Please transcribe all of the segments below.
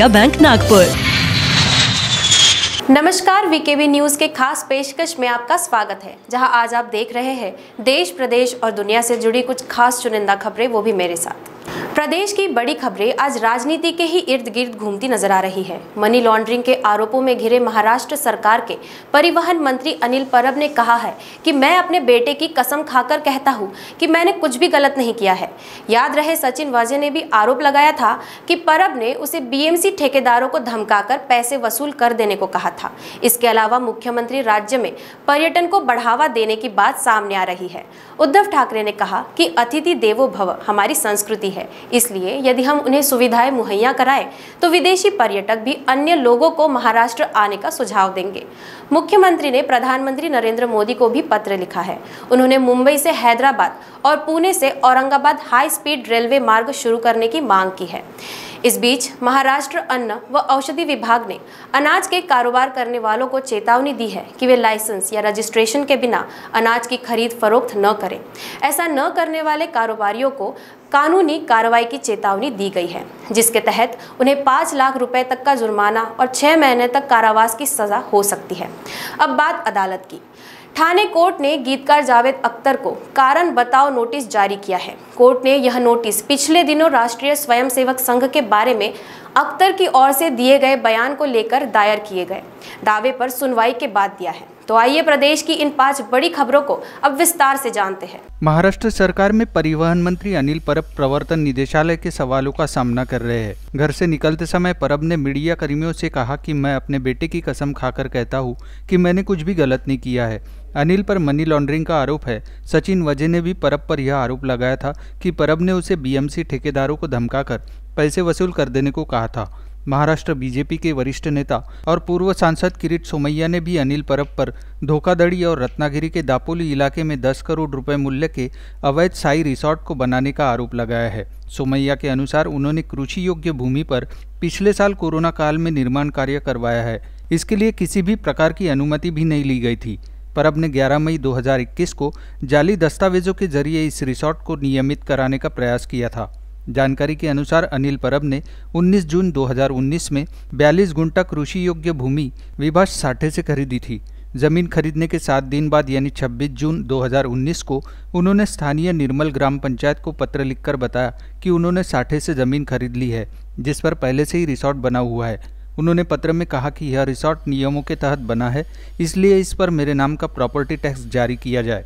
सहकारिता बैंक नागपुर नमस्कार VKV news के खास पेशकश में आपका स्वागत है जहां आज आप देख रहे हैं देश प्रदेश और दुनिया से जुड़ी कुछ खास चुनिंदा खबरें वो भी मेरे साथ प्रदेश की बड़ी खबरें आज राजनीति के ही इर्द गिर्द घूमती नजर आ रही है मनी लॉन्ड्रिंग के आरोपों में घिरे महाराष्ट्र सरकार के परिवहन मंत्री अनिल परब ने कहा है कि मैं अपने बेटे की कसम खाकर कहता हूं कि मैंने कुछ भी गलत नहीं किया है याद रहे सचिन वाजे ने भी आरोप लगाया था कि परब ने उसे बीएमसी ठेकेदारों को धमकाकर पैसे वसूल कर देने को कहा था इसके अलावा मुख्यमंत्री राज्य में पर्यटन को बढ़ावा देने की बात सामने आ रही है उद्धव ठाकरे ने कहा कि अतिथि देवो भव हमारी संस्कृति है इसलिए यदि हम उन्हें सुविधाएं मुहैया कराएं तो विदेशी पर्यटक भी अन्य लोगों को महाराष्ट्र आने का सुझाव देंगे मुख्यमंत्री ने प्रधानमंत्री नरेंद्र मोदी को भी पत्र लिखा है उन्होंने मुंबई से हैदराबाद और पुणे से औरंगाबाद हाई स्पीड रेलवे मार्ग शुरू करने की मांग की है इस बीच महाराष्ट्र अन्न व औषधि विभाग ने अनाज के कारोबार करने वालों को चेतावनी दी है कि वे लाइसेंस या रजिस्ट्रेशन के बिना अनाज की खरीद फरोख्त न करें ऐसा न करने वाले कारोबारियों को कानूनी कार्रवाई की चेतावनी दी गई है जिसके तहत उन्हें पाँच लाख रुपए तक का जुर्माना और छः महीने तक कारावास की सज़ा हो सकती है अब बात अदालत की थाने कोर्ट ने गीतकार जावेद अख्तर को कारण बताओ नोटिस जारी किया है कोर्ट ने यह नोटिस पिछले दिनों राष्ट्रीय स्वयंसेवक संघ के बारे में अख्तर की ओर से दिए गए बयान को लेकर दायर किए गए दावे पर सुनवाई के बाद दिया है तो आइए प्रदेश की इन पांच बड़ी खबरों को अब विस्तार से जानते हैं महाराष्ट्र सरकार में परिवहन मंत्री अनिल परब प्रवर्तन निदेशालय के सवालों का सामना कर रहे हैं घर से निकलते समय परब ने मीडिया कर्मियों से कहा कि मैं अपने बेटे की कसम खाकर कहता हूँ कि मैंने कुछ भी गलत नहीं किया है अनिल पर मनी लॉन्ड्रिंग का आरोप है सचिन वजह ने भी परब पर यह आरोप लगाया था कि परब ने उसे बीएमसी ठेकेदारों को धमकाकर पैसे वसूल कर देने को कहा था महाराष्ट्र बीजेपी के वरिष्ठ नेता और पूर्व सांसद किरीट सोमैया ने भी अनिल परब पर धोखाधड़ी और रत्नागिरी के दापोली इलाके में 10 करोड़ रुपए मूल्य के अवैध साई रिसोर्ट को बनाने का आरोप लगाया है सोमैया के अनुसार उन्होंने कृषि योग्य भूमि पर पिछले साल कोरोना काल में निर्माण कार्य करवाया है इसके लिए किसी भी प्रकार की अनुमति भी नहीं ली गई थी परब ने 11 मई 2021 को जाली दस्तावेजों के जरिए इस रिसोर्ट को नियमित कराने का प्रयास किया था जानकारी के अनुसार अनिल परब ने 19 जून 2019 में बयालीस गुंटा कृषि योग्य भूमि विभाष साठे से खरीदी थी जमीन खरीदने के सात दिन बाद यानी 26 जून 2019 को उन्होंने स्थानीय निर्मल ग्राम पंचायत को पत्र लिखकर बताया कि उन्होंने साठे से जमीन खरीद ली है जिस पर पहले से ही रिसोर्ट बना हुआ है उन्होंने पत्र में कहा कि यह रिसोर्ट नियमों के तहत बना है इसलिए इस पर मेरे नाम का प्रॉपर्टी टैक्स जारी किया जाए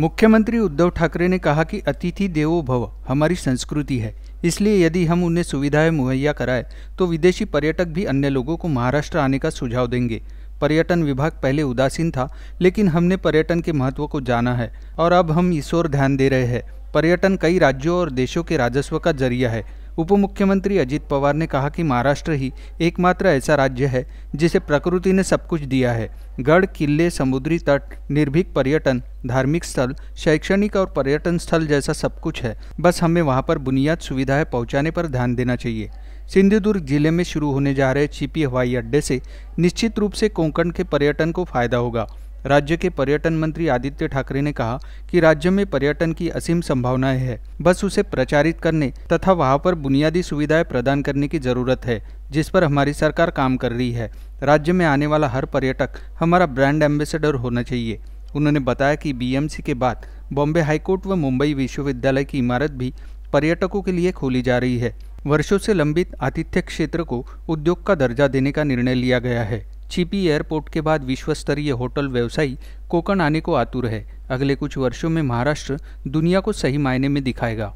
मुख्यमंत्री उद्धव ठाकरे ने कहा कि अतिथि देवो भव हमारी संस्कृति है इसलिए यदि हम उन्हें सुविधाएं मुहैया कराएं तो विदेशी पर्यटक भी अन्य लोगों को महाराष्ट्र आने का सुझाव देंगे पर्यटन विभाग पहले उदासीन था लेकिन हमने पर्यटन के महत्व को जाना है और अब हम इस ओर ध्यान दे रहे हैं पर्यटन कई राज्यों और देशों के राजस्व का जरिया है उप मुख्यमंत्री अजित पवार ने कहा कि महाराष्ट्र ही एकमात्र ऐसा राज्य है जिसे प्रकृति ने सब कुछ दिया है गढ़ किले समुद्री तट निर्भीक पर्यटन धार्मिक स्थल शैक्षणिक और पर्यटन स्थल जैसा सब कुछ है बस हमें वहाँ पर बुनियाद सुविधाएं पहुँचाने पर ध्यान देना चाहिए सिंधुदुर्ग जिले में शुरू होने जा रहे चिपी हवाई अड्डे से निश्चित रूप से कोंकण के पर्यटन को फायदा होगा राज्य के पर्यटन मंत्री आदित्य ठाकरे ने कहा कि राज्य में पर्यटन की असीम संभावनाएं हैं बस उसे प्रचारित करने तथा वहां पर बुनियादी सुविधाएं प्रदान करने की जरूरत है जिस पर हमारी सरकार काम कर रही है राज्य में आने वाला हर पर्यटक हमारा ब्रांड एम्बेसडर होना चाहिए उन्होंने बताया कि बीएमसी के बाद बॉम्बे हाईकोर्ट व मुंबई विश्वविद्यालय की इमारत भी पर्यटकों के लिए खोली जा रही है वर्षों से लंबित आतिथ्य क्षेत्र को उद्योग का दर्जा देने का निर्णय लिया गया है छिपी एयरपोर्ट के बाद विश्व स्तरीय होटल व्यवसायी कोकण आने को आतुर है अगले कुछ वर्षों में महाराष्ट्र दुनिया को सही मायने में दिखाएगा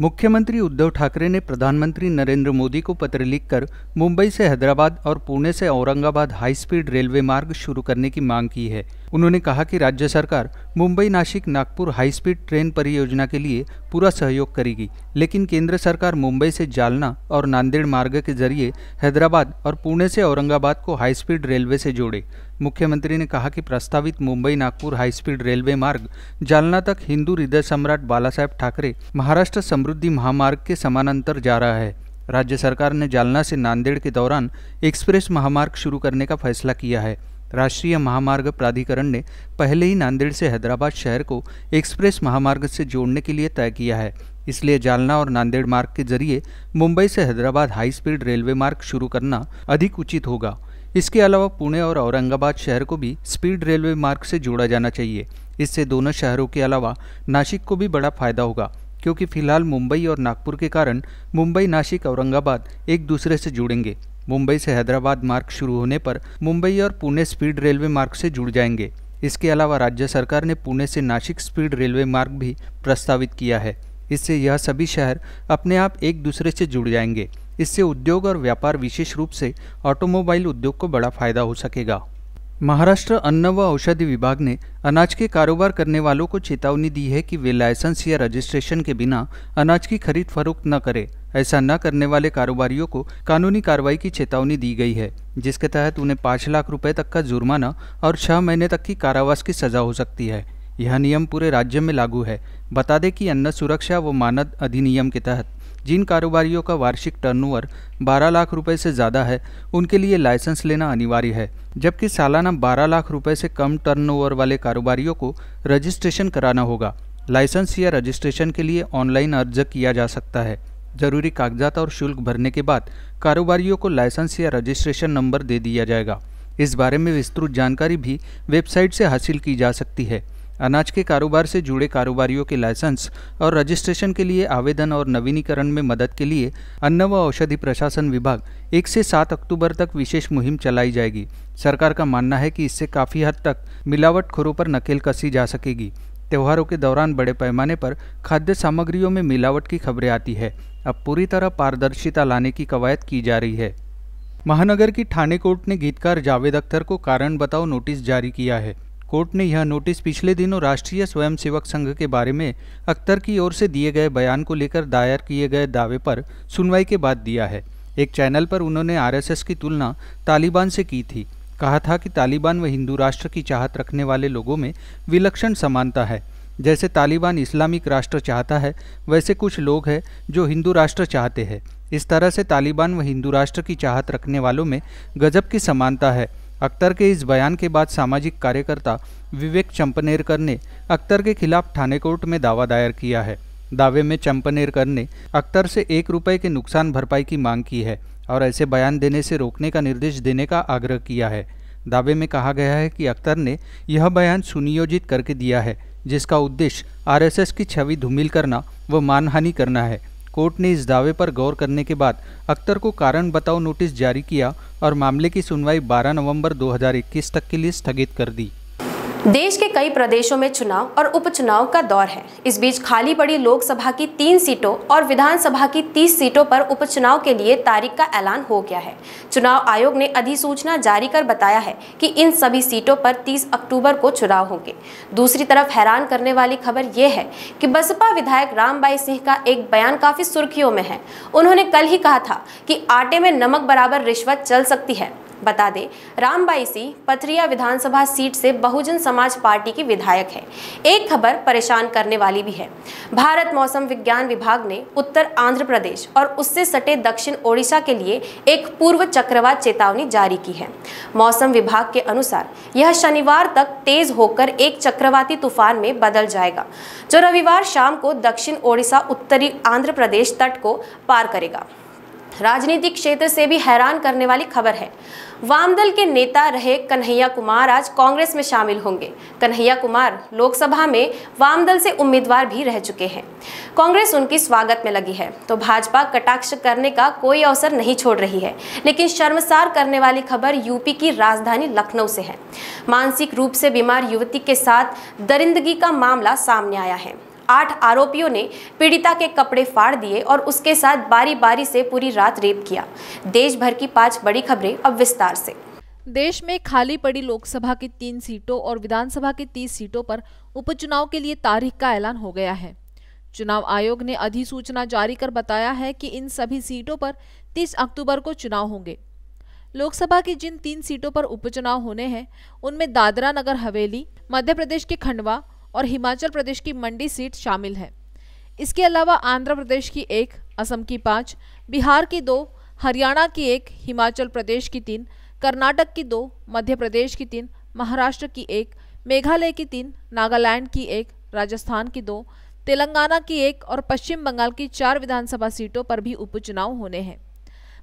मुख्यमंत्री उद्धव ठाकरे ने प्रधानमंत्री नरेंद्र मोदी को पत्र लिखकर मुंबई से हैदराबाद और पुणे से औरंगाबाद हाई स्पीड रेलवे मार्ग शुरू करने की मांग की है उन्होंने कहा कि राज्य सरकार Mumbai Nashik Nagpur high speed train परियोजना के लिए पूरा सहयोग करेगी लेकिन केंद्र सरकार मुंबई से जालना और नांदेड़ मार्ग के जरिए हैदराबाद और पुणे से औरंगाबाद को हाई स्पीड रेलवे से जोड़े मुख्यमंत्री ने कहा कि प्रस्तावित Mumbai Nagpur high speed railway मार्ग जालना तक हिंदू हृदय सम्राट बाला साहेब ठाकरे महाराष्ट्र समृद्धि महामार्ग के समानांतर जा रहा है राज्य सरकार ने जालना से नांदेड़ के दौरान एक्सप्रेस महामार्ग शुरू करने का फैसला किया है राष्ट्रीय महामार्ग प्राधिकरण ने पहले ही नांदेड़ से हैदराबाद शहर को एक्सप्रेस महामार्ग से जोड़ने के लिए तय किया है इसलिए जालना और नांदेड़ मार्ग के जरिए मुंबई से हैदराबाद हाई स्पीड रेलवे मार्ग शुरू करना अधिक उचित होगा इसके अलावा पुणे और औरंगाबाद शहर को भी स्पीड रेलवे मार्ग से जोड़ा जाना चाहिए इससे दोनों शहरों के अलावा नासिक को भी बड़ा फायदा होगा क्योंकि फिलहाल मुंबई और नागपुर के कारण मुंबई नासिक औरंगाबाद एक दूसरे से जुड़ेंगे मुंबई से हैदराबाद मार्ग शुरू होने पर मुंबई और पुणे स्पीड रेलवे मार्ग से जुड़ जाएंगे इसके अलावा राज्य सरकार ने पुणे से नासिक स्पीड रेलवे मार्ग भी प्रस्तावित किया है इससे यह सभी शहर अपने आप एक दूसरे से जुड़ जाएंगे इससे उद्योग और व्यापार विशेष रूप से ऑटोमोबाइल उद्योग को बड़ा फायदा हो सकेगा महाराष्ट्र अन्न व औषधि विभाग ने अनाज के कारोबार करने वालों को चेतावनी दी है कि वे लाइसेंस या रजिस्ट्रेशन के बिना अनाज की खरीद फरोख्त न करें ऐसा न करने वाले कारोबारियों को कानूनी कार्रवाई की चेतावनी दी गई है जिसके तहत उन्हें पाँच लाख रुपए तक का जुर्माना और छह महीने तक की कारावास की सजा हो सकती है यह नियम पूरे राज्य में लागू है बता दें कि अन्न सुरक्षा व मानद अधिनियम के तहत जिन कारोबारियों का वार्षिक टर्नओवर 12 लाख रुपए से ज़्यादा है उनके लिए लाइसेंस लेना अनिवार्य है जबकि सालाना 12 लाख रुपए से कम टर्नओवर वाले कारोबारियों को रजिस्ट्रेशन कराना होगा लाइसेंस या रजिस्ट्रेशन के लिए ऑनलाइन अर्ज किया जा सकता है जरूरी कागजात और शुल्क भरने के बाद कारोबारियों को लाइसेंस या रजिस्ट्रेशन नंबर दे दिया जाएगा इस बारे में विस्तृत जानकारी भी वेबसाइट से हासिल की जा सकती है अनाज के कारोबार से जुड़े कारोबारियों के लाइसेंस और रजिस्ट्रेशन के लिए आवेदन और नवीनीकरण में मदद के लिए अन्न व औषधि प्रशासन विभाग एक से सात अक्टूबर तक विशेष मुहिम चलाई जाएगी सरकार का मानना है कि इससे काफ़ी हद तक मिलावट खोरों पर नकेल कसी जा सकेगी त्योहारों के दौरान बड़े पैमाने पर खाद्य सामग्रियों में मिलावट की खबरें आती है अब पूरी तरह पारदर्शिता लाने की कवायद की जा रही है महानगर की थाने कोर्ट ने गीतकार जावेद अख्तर को कारण बताओ नोटिस जारी किया है कोर्ट ने यह नोटिस पिछले दिनों राष्ट्रीय स्वयंसेवक संघ के बारे में अख्तर की ओर से दिए गए बयान को लेकर दायर किए गए दावे पर सुनवाई के बाद दिया है एक चैनल पर उन्होंने आरएसएस की तुलना तालिबान से की थी कहा था कि तालिबान व हिंदू राष्ट्र की चाहत रखने वाले लोगों में विलक्षण समानता है जैसे तालिबान इस्लामिक राष्ट्र चाहता है वैसे कुछ लोग हैं जो हिंदू राष्ट्र चाहते हैं इस तरह से तालिबान व हिंदू राष्ट्र की चाहत रखने वालों में गजब की समानता है अख्तर के इस बयान के बाद सामाजिक कार्यकर्ता विवेक चंपनेरकर ने अख्तर के खिलाफ थाने कोर्ट में दावा दायर किया है दावे में चंपनेरकर ने अख्तर से एक रुपए के नुकसान भरपाई की मांग की है और ऐसे बयान देने से रोकने का निर्देश देने का आग्रह किया है दावे में कहा गया है कि अख्तर ने यह बयान सुनियोजित करके दिया है जिसका उद्देश्य आरएसएस की छवि धूमिल करना व मानहानि करना है कोर्ट ने इस दावे पर गौर करने के बाद अख्तर को कारण बताओ नोटिस जारी किया और मामले की सुनवाई 12 नवंबर 2021 तक के लिए स्थगित कर दी देश के कई प्रदेशों में चुनाव और उपचुनाव का दौर है इस बीच खाली पड़ी लोकसभा की तीन सीटों और विधानसभा की तीस सीटों पर उपचुनाव के लिए तारीख का ऐलान हो गया है चुनाव आयोग ने अधिसूचना जारी कर बताया है कि इन सभी सीटों पर 30 अक्टूबर को चुनाव होंगे दूसरी तरफ हैरान करने वाली खबर यह है कि बसपा विधायक रामबाई सिंह का एक बयान काफी सुर्खियों में है उन्होंने कल ही कहा था कि आटे में नमक बराबर रिश्वत चल सकती है बता दें रामबाई सिंह पथरिया विधानसभा सीट से बहुजन समाज पार्टी की विधायक है एक खबर परेशान करने वाली भी है भारत मौसम विज्ञान विभाग ने उत्तर आंध्र प्रदेश और उससे सटे दक्षिण ओडिशा के लिए एक पूर्व चक्रवात चेतावनी जारी की है मौसम विभाग के अनुसार यह शनिवार तक तेज होकर एक चक्रवाती तूफान में बदल जाएगा जो रविवार शाम को दक्षिण ओडिशा उत्तरी आंध्र प्रदेश तट को पार करेगा राजनीतिक क्षेत्र से भी हैरान करने वाली खबर है वामदल के नेता रहे कन्हैया कुमार आज कांग्रेस में शामिल होंगे कन्हैया कुमार लोकसभा में वामदल से उम्मीदवार भी रह चुके हैं कांग्रेस उनकी स्वागत में लगी है तो भाजपा कटाक्ष करने का कोई अवसर नहीं छोड़ रही है लेकिन शर्मसार करने वाली खबर यूपी की राजधानी लखनऊ से है मानसिक रूप से बीमार युवती के साथ दरिंदगी का मामला सामने आया है आठ आरोपियों ने पीड़िता के कपड़े फाड़ दिए और उसके साथ बारी बारी से पूरी रात रेप किया देश भर की पांच बड़ी खबरें अब विस्तार से देश में खाली पड़ी लोकसभा की तीन सीटों और विधानसभा की तीस सीटों पर उपचुनाव के लिए तारीख का ऐलान हो गया है चुनाव आयोग ने अधिसूचना जारी कर बताया है कि इन सभी सीटों पर 30 अक्टूबर को चुनाव होंगे लोकसभा की जिन तीन सीटों पर उपचुनाव होने हैं उनमें दादरा नगर हवेली मध्य प्रदेश के खंडवा और हिमाचल प्रदेश की मंडी सीट शामिल है इसके अलावा आंध्र प्रदेश की एक असम की पाँच बिहार की दो हरियाणा की एक हिमाचल प्रदेश की तीन कर्नाटक की दो मध्य प्रदेश की तीन महाराष्ट्र की एक मेघालय की तीन नागालैंड की एक राजस्थान की दो तेलंगाना की एक और पश्चिम बंगाल की चार विधानसभा सीटों पर भी उपचुनाव होने हैं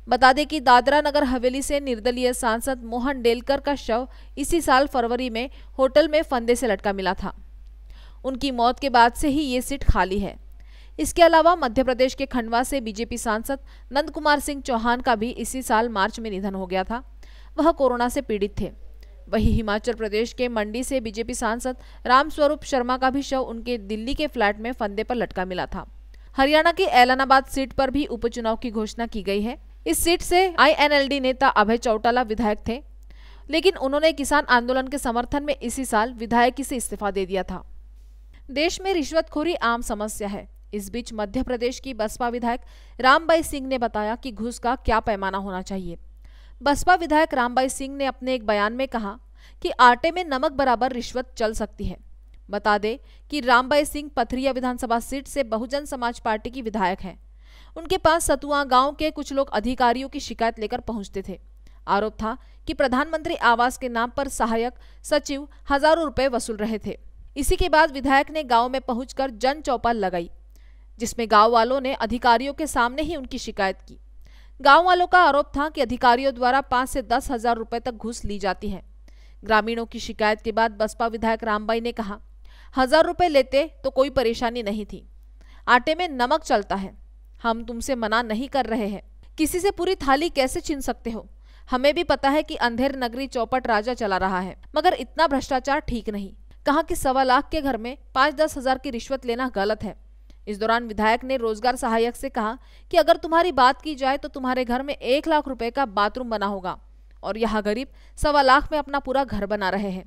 बता दें कि दादरा नगर हवेली से निर्दलीय सांसद मोहन डेलकर का शव इसी साल फरवरी में होटल में फंदे से लटका मिला था उनकी मौत के बाद से ही ये सीट खाली है इसके अलावा मध्य प्रदेश के खंडवा से बीजेपी सांसद नंद कुमार सिंह चौहान का भी इसी साल मार्च में निधन हो गया था वह कोरोना से पीड़ित थे वहीं हिमाचल प्रदेश के मंडी से बीजेपी सांसद रामस्वरूप शर्मा का भी शव उनके दिल्ली के फ्लैट में फंदे पर लटका मिला था हरियाणा के एलानाबाद सीट पर भी उपचुनाव की घोषणा की गई है इस सीट से आईएनएलडी नेता अभय चौटाला विधायक थे लेकिन उन्होंने किसान आंदोलन के समर्थन में इसी साल विधायकी से इस्तीफा दे दिया था देश में रिश्वतखोरी आम समस्या है इस बीच मध्य प्रदेश की बसपा विधायक रामबाई सिंह ने बताया कि घूस का क्या पैमाना होना चाहिए बसपा विधायक रामबाई सिंह ने अपने एक बयान में कहा कि आटे में नमक बराबर रिश्वत चल सकती है बता दे कि रामबाई सिंह पथरिया विधानसभा सीट से बहुजन समाज पार्टी की विधायक हैं उनके पास सतुआ गांव के कुछ लोग अधिकारियों की शिकायत लेकर पहुंचते थे आरोप था कि प्रधानमंत्री आवास के नाम पर सहायक सचिव हजारों रुपए वसूल रहे थे इसी के बाद विधायक ने गांव में पहुंचकर जन चौपाल लगाई जिसमें गांव वालों ने अधिकारियों के सामने ही उनकी शिकायत की गांव वालों का आरोप था कि अधिकारियों द्वारा पांच से दस हजार रुपए तक घूस ली जाती है ग्रामीणों की शिकायत के बाद बसपा विधायक रामबाई ने कहा हजार रुपए लेते तो कोई परेशानी नहीं थी आटे में नमक चलता है हम तुमसे मना नहीं कर रहे हैं किसी से पूरी थाली कैसे छीन सकते हो हमें भी पता है कि अंधेर नगरी चौपट राजा चला रहा है मगर इतना भ्रष्टाचार ठीक नहीं कहा कि सवा लाख के घर में पांच दस हजार की रिश्वत लेना गलत है इस दौरान विधायक ने रोजगार सहायक से कहा कि अगर तुम्हारी बात की जाए तो तुम्हारे घर में एक लाख रुपए का बाथरूम बना होगा और यह गरीब सवा लाख में अपना पूरा घर बना रहे हैं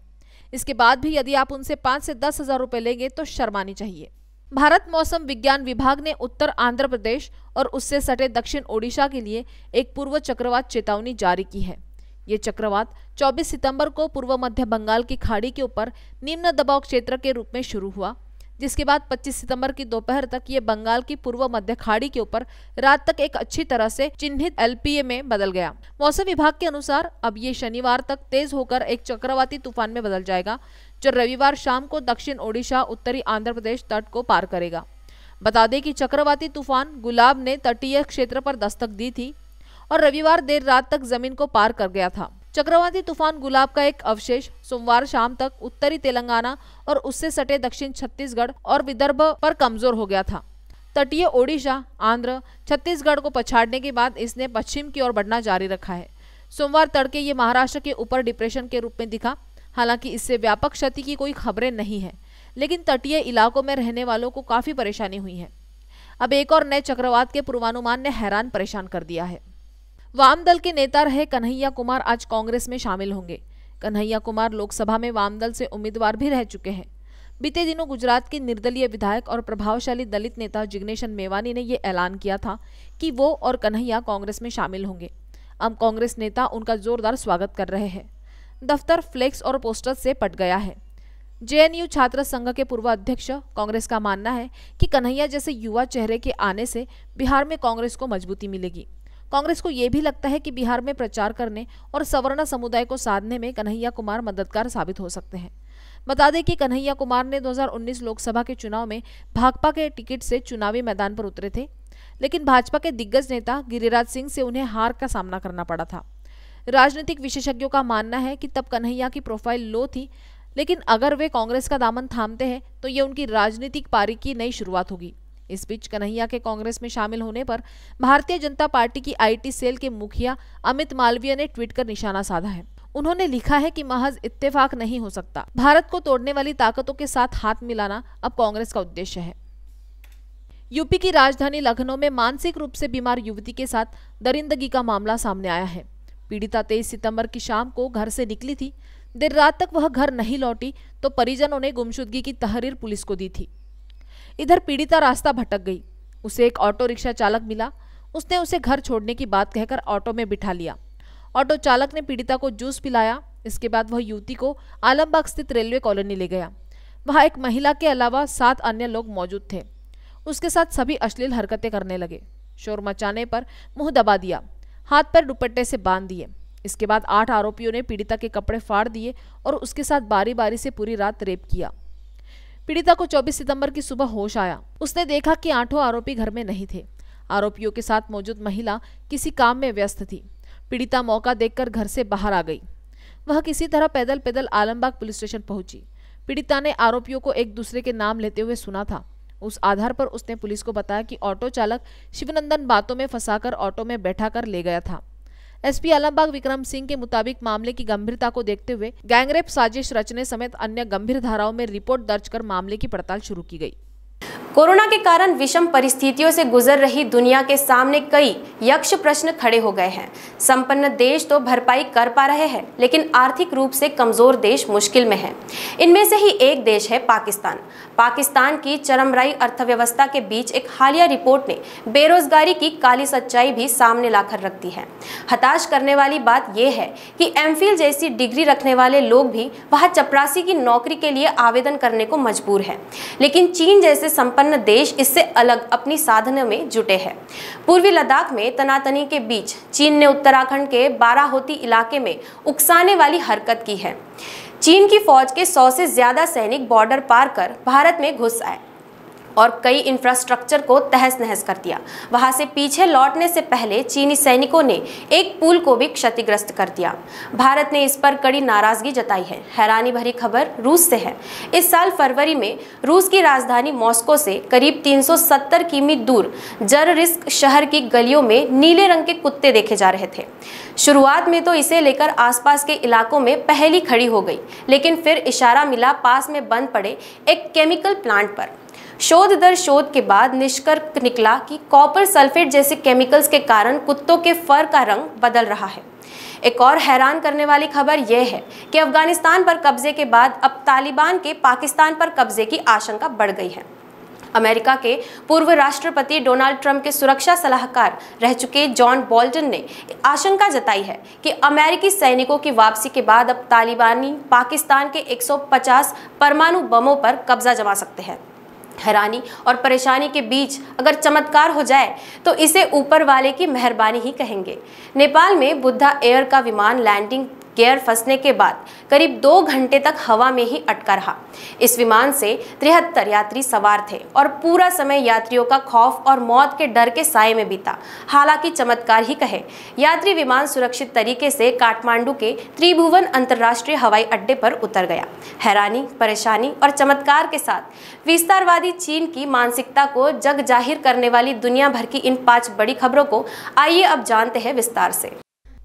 इसके बाद भी यदि आप उनसे पांच से दस हजार रुपए लेंगे तो शर्मानी चाहिए भारत मौसम विज्ञान विभाग ने उत्तर आंध्र प्रदेश और उससे सटे दक्षिण ओडिशा के लिए एक पूर्व चक्रवात चेतावनी जारी की है ये चक्रवात 24 सितंबर को पूर्व मध्य बंगाल की खाड़ी के ऊपर निम्न दबाव क्षेत्र के रूप में शुरू हुआ जिसके बाद 25 सितंबर की दोपहर तक ये बंगाल की पूर्व मध्य खाड़ी के ऊपर रात तक एक अच्छी तरह से चिन्हित एलपीए में बदल गया मौसम विभाग के अनुसार अब ये शनिवार तक तेज होकर एक चक्रवाती तूफान में बदल जाएगा जो रविवार शाम को दक्षिण ओडिशा उत्तरी आंध्र प्रदेश तट को पार करेगा बता दें कि चक्रवाती तूफान गुलाब ने तटीय क्षेत्र पर दस्तक दी थी और रविवार देर रात तक जमीन को पार कर गया था चक्रवाती तूफान गुलाब का एक अवशेष सोमवार शाम तक उत्तरी तेलंगाना और उससे सटे दक्षिण छत्तीसगढ़ और विदर्भ पर कमजोर हो गया था तटीय ओडिशा आंध्र छत्तीसगढ़ को पछाड़ने के बाद इसने पश्चिम की ओर बढ़ना जारी रखा है सोमवार तड़के ये महाराष्ट्र के ऊपर डिप्रेशन के रूप में दिखा हालांकि इससे व्यापक क्षति की कोई खबरें नहीं है लेकिन तटीय इलाकों में रहने वालों को काफी परेशानी हुई है अब एक और नए चक्रवात के पूर्वानुमान ने हैरान परेशान कर दिया है वाम दल के नेता रहे कन्हैया कुमार आज कांग्रेस में शामिल होंगे कन्हैया कुमार लोकसभा में वाम दल से उम्मीदवार भी रह चुके हैं बीते दिनों गुजरात के निर्दलीय विधायक और प्रभावशाली दलित नेता जिग्नेशन मेवानी ने ये ऐलान किया था कि वो और कन्हैया कांग्रेस में शामिल होंगे अब कांग्रेस नेता उनका जोरदार स्वागत कर रहे हैं दफ्तर फ्लेक्स और पोस्टर से पट गया है जेएनयू छात्र संघ के पूर्व अध्यक्ष कांग्रेस का मानना है कि कन्हैया जैसे युवा चेहरे के आने से बिहार में कांग्रेस को मजबूती मिलेगी कांग्रेस को यह भी लगता है कि बिहार में प्रचार करने और सवर्ण समुदाय को साधने में कन्हैया कुमार मददगार साबित हो सकते हैं बता दें कि कन्हैया कुमार ने 2019 लोकसभा के चुनाव में भाकपा के टिकट से चुनावी मैदान पर उतरे थे लेकिन भाजपा के दिग्गज नेता गिरिराज सिंह से उन्हें हार का सामना करना पड़ा था राजनीतिक विशेषज्ञों का मानना है कि तब कन्हैया की प्रोफाइल लो थी लेकिन अगर वे कांग्रेस का दामन थामते हैं तो ये उनकी राजनीतिक पारी की नई शुरुआत होगी इस बीच कन्हैया के कांग्रेस में शामिल होने पर भारतीय जनता पार्टी की आईटी सेल के मुखिया अमित मालवीय ने ट्वीट कर निशाना साधा है उन्होंने लिखा है कि महज इत्तेफाक नहीं हो सकता भारत को तोड़ने वाली ताकतों के साथ हाथ मिलाना अब कांग्रेस का उद्देश्य है यूपी की राजधानी लखनऊ में मानसिक रूप से बीमार युवती के साथ दरिंदगी का मामला सामने आया है पीड़िता तेईस सितंबर की शाम को घर से निकली थी देर रात तक वह घर नहीं लौटी तो परिजनों ने गुमशुदगी की तहरीर पुलिस को दी थी इधर पीड़िता रास्ता भटक गई उसे एक ऑटो रिक्शा चालक मिला उसने उसे घर छोड़ने की बात कहकर ऑटो में बिठा लिया ऑटो चालक ने पीड़िता को जूस पिलाया इसके बाद वह युवती को आलमबाग स्थित रेलवे कॉलोनी ले गया वहाँ एक महिला के अलावा सात अन्य लोग मौजूद थे उसके साथ सभी अश्लील हरकतें करने लगे शोर मचाने पर मुंह दबा दिया हाथ पर दुपट्टे से बांध दिए इसके बाद आठ आरोपियों ने पीड़िता के कपड़े फाड़ दिए और उसके साथ बारी बारी से पूरी रात रेप किया पीड़िता को 24 सितंबर की सुबह होश आया उसने देखा कि आठों आरोपी घर में नहीं थे आरोपियों के साथ मौजूद महिला किसी काम में व्यस्त थी पीड़िता मौका देखकर घर से बाहर आ गई वह किसी तरह पैदल पैदल आलमबाग पुलिस स्टेशन पहुंची पीड़िता ने आरोपियों को एक दूसरे के नाम लेते हुए सुना था उस आधार पर उसने पुलिस को बताया कि ऑटो चालक शिवनंदन बातों में फंसाकर ऑटो में बैठा कर ले गया था एसपी आलमबाग विक्रम सिंह के मुताबिक मामले की गंभीरता को देखते हुए गैंगरेप साजिश रचने समेत अन्य गंभीर धाराओं में रिपोर्ट दर्ज कर मामले की पड़ताल शुरू की गई कोरोना के कारण विषम परिस्थितियों से गुजर रही दुनिया के सामने कई यक्ष प्रश्न खड़े हो गए हैं संपन्न देश तो भरपाई कर पा रहे हैं लेकिन आर्थिक रूप से कमजोर देश मुश्किल में है इनमें से ही एक देश है पाकिस्तान पाकिस्तान की चरमराई अर्थव्यवस्था के बीच एक हालिया रिपोर्ट ने बेरोजगारी की काली सच्चाई भी सामने लाकर दी है हताश करने वाली बात यह है कि एम जैसी डिग्री रखने वाले लोग भी वहाँ चपरासी की नौकरी के लिए आवेदन करने को मजबूर है लेकिन चीन जैसे संपन्न देश इससे अलग अपनी साधनों में जुटे हैं पूर्वी लद्दाख में तनातनी के बीच चीन ने उत्तराखंड के बाराहोती इलाके में उकसाने वाली हरकत की है चीन की फौज के सौ से ज्यादा सैनिक बॉर्डर पार कर भारत में घुस आए और कई इंफ्रास्ट्रक्चर को तहस नहस कर दिया वहां से पीछे लौटने से पहले चीनी सैनिकों ने एक पुल को भी क्षतिग्रस्त कर दिया भारत ने इस पर कड़ी नाराजगी जताई है हैरानी भरी खबर रूस से है इस साल फरवरी में रूस की राजधानी मॉस्को से करीब 370 किमी दूर जररिस्क शहर की गलियों में नीले रंग के कुत्ते देखे जा रहे थे शुरुआत में तो इसे लेकर आसपास के इलाकों में पहली खड़ी हो गई लेकिन फिर इशारा मिला पास में बंद पड़े एक केमिकल प्लांट पर शोध दर शोध के बाद निष्कर्ष निकला कि कॉपर सल्फेट जैसे केमिकल्स के कारण कुत्तों के फर का रंग बदल रहा है एक और हैरान करने वाली खबर यह है कि अफगानिस्तान पर कब्जे के बाद अब तालिबान के पाकिस्तान पर कब्जे की आशंका बढ़ गई है अमेरिका के पूर्व राष्ट्रपति डोनाल्ड ट्रंप के सुरक्षा सलाहकार रह चुके जॉन बोल्टन ने आशंका जताई है कि अमेरिकी सैनिकों की वापसी के बाद अब तालिबानी पाकिस्तान के 150 परमाणु बमों पर कब्जा जमा सकते हैं हैरानी और परेशानी के बीच अगर चमत्कार हो जाए तो इसे ऊपर वाले की मेहरबानी ही कहेंगे नेपाल में बुद्धा एयर का विमान लैंडिंग गियर फंसने के बाद करीब दो घंटे तक हवा में ही अटका रहा इस विमान से तिहत्तर यात्री सवार थे और पूरा समय यात्रियों का खौफ और मौत के डर के साय में बीता हालांकि चमत्कार ही कहे यात्री विमान सुरक्षित तरीके से काठमांडू के त्रिभुवन अंतर्राष्ट्रीय हवाई अड्डे पर उतर गया हैरानी परेशानी और चमत्कार के साथ विस्तारवादी चीन की मानसिकता को जग जाहिर करने वाली दुनिया भर की इन पांच बड़ी खबरों को आइए अब जानते हैं विस्तार से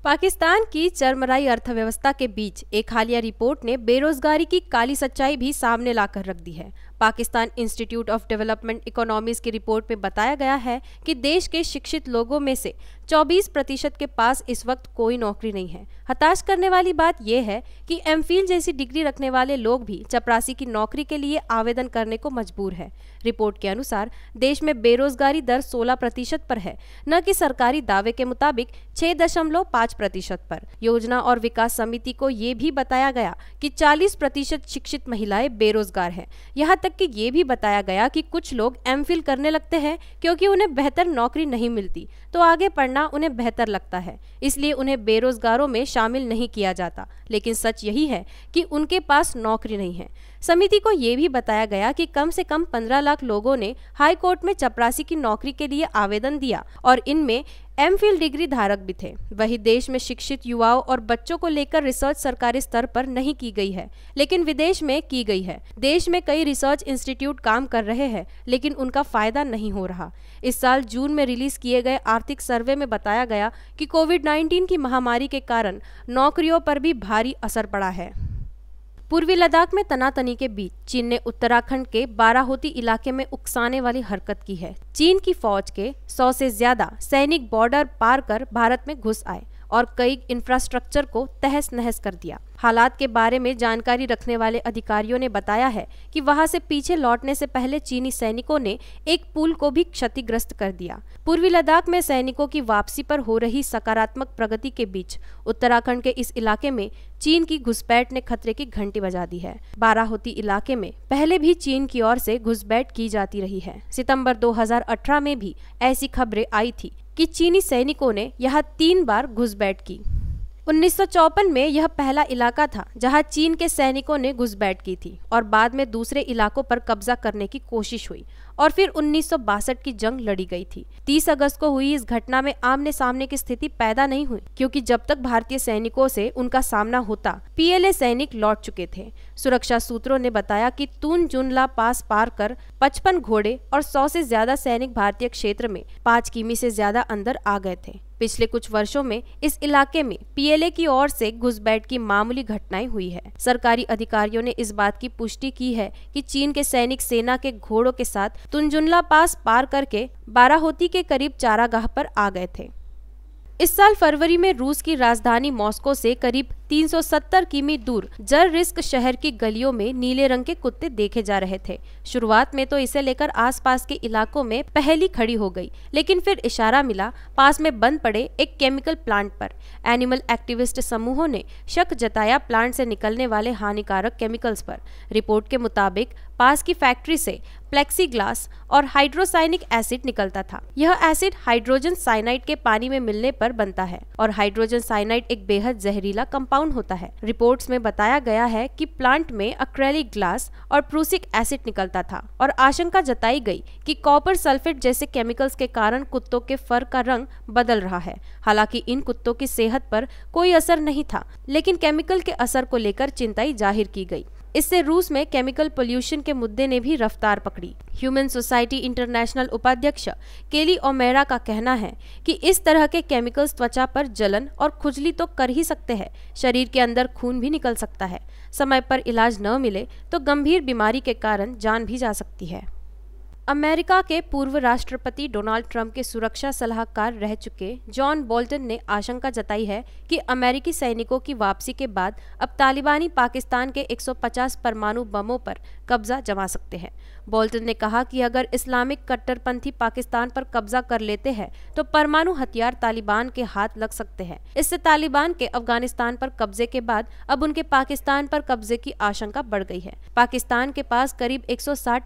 पाकिस्तान की चरमराई अर्थव्यवस्था के बीच एक हालिया रिपोर्ट ने बेरोजगारी की काली सच्चाई भी सामने लाकर रख दी है Pakistan institute of development economies की रिपोर्ट में बताया गया है कि देश के शिक्षित लोगों में से 24 प्रतिशत के पास इस वक्त कोई नौकरी नहीं है हताश करने वाली बात यह है कि एम जैसी डिग्री रखने वाले लोग भी चपरासी की नौकरी के लिए आवेदन करने को मजबूर है रिपोर्ट के अनुसार देश में बेरोजगारी दर सोलह प्रतिशत पर है न कि सरकारी दावे के मुताबिक छह दशमलव पाँच प्रतिशत पर योजना और विकास समिति को ये भी बताया गया कि 40 प्रतिशत शिक्षित महिलाएं बेरोजगार हैं यहाँ तक तक कि ये भी बताया गया कि कुछ लोग एम करने लगते हैं क्योंकि उन्हें बेहतर नौकरी नहीं मिलती तो आगे पढ़ना उन्हें बेहतर लगता है इसलिए उन्हें बेरोजगारों में शामिल नहीं किया जाता लेकिन सच यही है कि उनके पास नौकरी नहीं है समिति को ये भी बताया गया कि कम से कम 15 लाख लोगों ने हाई कोर्ट में चपरासी की नौकरी के लिए आवेदन दिया और इनमें एम डिग्री धारक भी थे वही देश में शिक्षित युवाओं और बच्चों को लेकर रिसर्च सरकारी स्तर पर नहीं की गई है लेकिन विदेश में की गई है देश में कई रिसर्च इंस्टीट्यूट काम कर रहे हैं लेकिन उनका फायदा नहीं हो रहा इस साल जून में रिलीज किए गए आर्थिक सर्वे में बताया गया कि कोविड 19 की महामारी के कारण नौकरियों पर भी भारी असर पड़ा है पूर्वी लद्दाख में तनातनी के बीच चीन ने उत्तराखंड के बाराहोती इलाके में उकसाने वाली हरकत की है चीन की फौज के सौ से ज्यादा सैनिक बॉर्डर पार कर भारत में घुस आए और कई इंफ्रास्ट्रक्चर को तहस नहस कर दिया हालात के बारे में जानकारी रखने वाले अधिकारियों ने बताया है कि वहां से पीछे लौटने से पहले चीनी सैनिकों ने एक पुल को भी क्षतिग्रस्त कर दिया पूर्वी लद्दाख में सैनिकों की वापसी पर हो रही सकारात्मक प्रगति के बीच उत्तराखंड के इस इलाके में चीन की घुसपैठ ने खतरे की घंटी बजा दी है बाराहोती इलाके में पहले भी चीन की ओर से घुसपैठ की जाती रही है सितंबर 2018 में भी ऐसी खबरें आई थी कि चीनी सैनिकों ने यहां तीन बार घुसपैठ की उन्नीस में यह पहला इलाका था जहां चीन के सैनिकों ने घुसपैठ की थी और बाद में दूसरे इलाकों पर कब्जा करने की कोशिश हुई और फिर उन्नीस की जंग लड़ी गई थी 30 अगस्त को हुई इस घटना में आमने सामने की स्थिति पैदा नहीं हुई क्योंकि जब तक भारतीय सैनिकों से उनका सामना होता पीएलए सैनिक लौट चुके थे सुरक्षा सूत्रों ने बताया की तून जुनला पास पार कर पचपन घोड़े और सौ से ज्यादा सैनिक भारतीय क्षेत्र में पाँच किमी से ज्यादा अंदर आ गए थे पिछले कुछ वर्षों में इस इलाके में पीएलए की ओर से घुसपैठ की मामूली घटनाएं हुई है सरकारी अधिकारियों ने इस बात की पुष्टि की है कि चीन के सैनिक सेना के घोड़ों के साथ तुंजुनला पास पार करके बाराहोती के करीब चारागाह पर आ गए थे इस साल फरवरी में रूस की राजधानी मॉस्को से करीब 370 किमी दूर जर रिस्क शहर की गलियों में नीले रंग के कुत्ते देखे जा रहे थे शुरुआत में तो इसे लेकर आसपास के इलाकों में पहली खड़ी हो गई लेकिन फिर इशारा मिला पास में बंद पड़े एक केमिकल प्लांट पर एनिमल एक्टिविस्ट समूहों ने शक जताया प्लांट से निकलने वाले हानिकारक केमिकल्स पर रिपोर्ट के मुताबिक पास की फैक्ट्री से प्लेक्सीग्लास और हाइड्रोसाइनिक एसिड निकलता था यह एसिड हाइड्रोजन साइनाइड के पानी में मिलने पर बनता है और हाइड्रोजन साइनाइड एक बेहद जहरीला कंपाउंड डाउन होता है रिपोर्ट्स में बताया गया है कि प्लांट में अक्रेलिक ग्लास और प्रूसिक एसिड निकलता था और आशंका जताई गई कि कॉपर सल्फेट जैसे केमिकल्स के कारण कुत्तों के फर का रंग बदल रहा है हालांकि इन कुत्तों की सेहत पर कोई असर नहीं था लेकिन केमिकल के असर को लेकर चिंताई जाहिर की गई इससे रूस में केमिकल पोल्यूशन के मुद्दे ने भी रफ्तार पकड़ी ह्यूमन सोसाइटी इंटरनेशनल उपाध्यक्ष केली ओमेरा का कहना है कि इस तरह के केमिकल्स त्वचा पर जलन और खुजली तो कर ही सकते हैं शरीर के अंदर खून भी निकल सकता है समय पर इलाज न मिले तो गंभीर बीमारी के कारण जान भी जा सकती है अमेरिका के पूर्व राष्ट्रपति डोनाल्ड ट्रंप के सुरक्षा सलाहकार रह चुके जॉन बोल्टन ने आशंका जताई है कि अमेरिकी सैनिकों की वापसी के बाद अब तालिबानी पाकिस्तान के 150 परमाणु बमों पर कब्जा जमा सकते हैं बोल्टन ने कहा कि अगर इस्लामिक कट्टरपंथी पाकिस्तान पर कब्जा कर लेते हैं तो परमाणु हथियार तालिबान के हाथ लग सकते हैं इससे तालिबान के अफगानिस्तान पर कब्जे के बाद अब उनके पाकिस्तान पर कब्जे की आशंका बढ़ गई है पाकिस्तान के पास करीब एक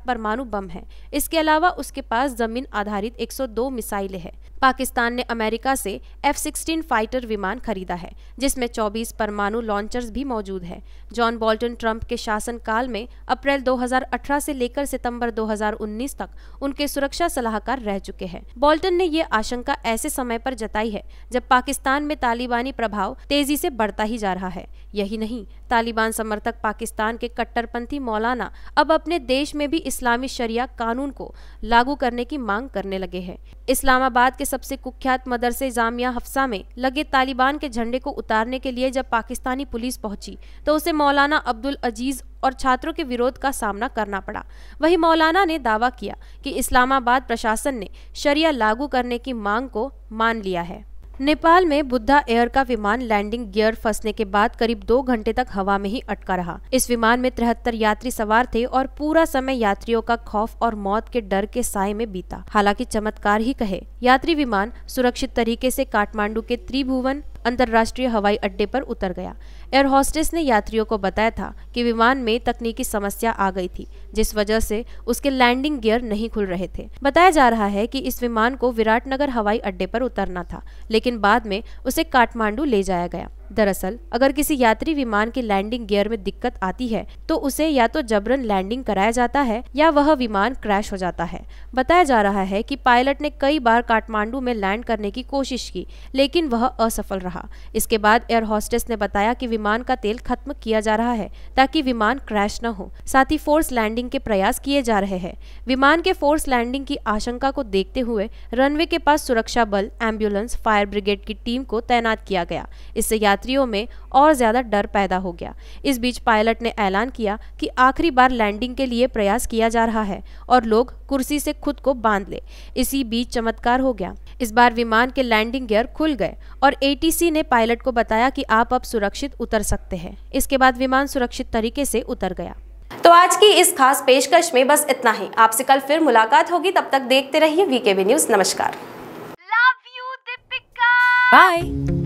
परमाणु बम है इस इसके अलावा उसके पास जमीन आधारित 102 मिसाइलें हैं पाकिस्तान ने अमेरिका से एफ सिक्सटीन फाइटर विमान खरीदा है जिसमें 24 परमाणु लॉन्चर्स भी मौजूद हैं जॉन बोल्टन ट्रंप के शासनकाल में अप्रैल 2018 से लेकर सितंबर 2019 तक उनके सुरक्षा सलाहकार रह चुके हैं बोल्टन ने ये आशंका ऐसे समय पर जताई है जब पाकिस्तान में तालिबानी प्रभाव तेजी से बढ़ता ही जा रहा है यही नहीं तालिबान समर्थक पाकिस्तान के कट्टरपंथी मौलाना अब अपने देश में भी इस्लामी शरिया कानून को लागू करने की मांग करने लगे हैं इस्लामाबाद के सबसे कुख्यात मदरसे जामिया हफ्सा में लगे तालिबान के झंडे को उतारने के लिए जब पाकिस्तानी पुलिस पहुंची तो उसे मौलाना अब्दुल अजीज और छात्रों के विरोध का सामना करना पड़ा वही मौलाना ने दावा किया कि इस्लामाबाद प्रशासन ने शरिया लागू करने की मांग को मान लिया है नेपाल में बुद्धा एयर का विमान लैंडिंग गियर फंसने के बाद करीब दो घंटे तक हवा में ही अटका रहा इस विमान में तिहत्तर यात्री सवार थे और पूरा समय यात्रियों का खौफ और मौत के डर के साय में बीता हालांकि चमत्कार ही कहे यात्री विमान सुरक्षित तरीके से काठमांडू के त्रिभुवन अंतर्राष्ट्रीय हवाई अड्डे पर उतर गया एयर हॉस्टेस ने यात्रियों को बताया था कि विमान में तकनीकी समस्या आ गई थी जिस वजह से उसके लैंडिंग गियर नहीं खुल रहे थे बताया जा रहा है कि इस विमान को विराटनगर हवाई अड्डे पर उतरना था लेकिन बाद में उसे काठमांडू ले जाया गया दरअसल अगर किसी यात्री विमान के लैंडिंग गियर में दिक्कत आती है तो उसे या तो जबरन लैंडिंग कराया जाता है या वह विमान क्रैश हो जाता है बताया जा रहा है कि पायलट ने कई बार काठमांडू में लैंड करने की कोशिश की लेकिन वह असफल रहा इसके बाद एयर हॉस्टेस ने बताया कि विमान का तेल खत्म किया जा रहा है ताकि विमान क्रैश न हो साथ ही फोर्स लैंडिंग के प्रयास किए जा रहे हैं विमान के फोर्स लैंडिंग की आशंका को देखते हुए रनवे के पास सुरक्षा बल एम्बुलेंस फायर ब्रिगेड की टीम को तैनात किया गया इससे यात्रियों में और ज़्यादा डर पैदा हो गया इस बीच पायलट ने ऐलान किया कि आखिरी बार लैंडिंग के लिए प्रयास किया जा रहा है और लोग कुर्सी से खुद को बांध ले इसी बीच चमत्कार हो गया इस बार विमान के लैंडिंग गियर खुल गए और ए ने पायलट को बताया कि आप अब सुरक्षित उतर सकते हैं इसके बाद विमान सुरक्षित तरीके से उतर गया तो आज की इस खास पेशकश में बस इतना ही आपसे कल फिर मुलाकात होगी तब तक देखते रहिए वीकेबी न्यूज नमस्कार बाय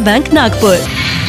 Bank Nagpur.